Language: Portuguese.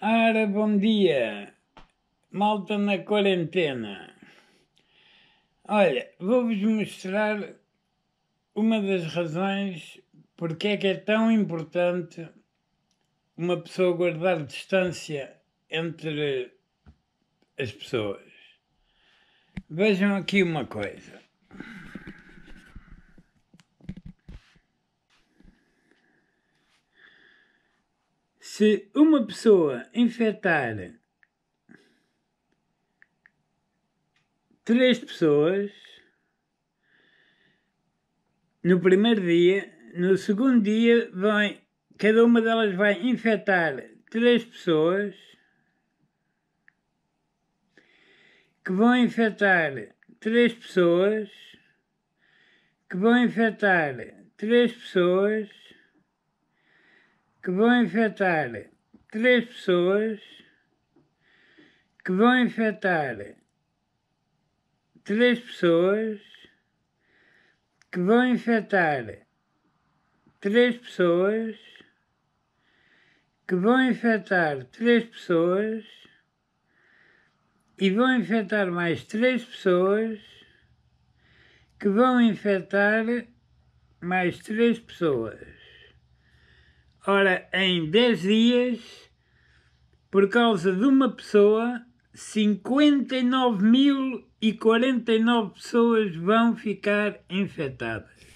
Ora, bom dia, malta na quarentena. Olha, vou-vos mostrar uma das razões porque é que é tão importante uma pessoa guardar distância entre as pessoas. Vejam aqui uma coisa. se uma pessoa infectar três pessoas no primeiro dia, no segundo dia, vai, cada uma delas vai infectar três pessoas que vão infectar três pessoas que vão infectar três pessoas que vão infectar três pessoas, que vão infectar três pessoas, que vão infectar três pessoas, que vão infectar três pessoas e vão infectar mais três pessoas, que vão infectar mais três pessoas. Ora, em 10 dias, por causa de uma pessoa, 59.049 pessoas vão ficar infectadas.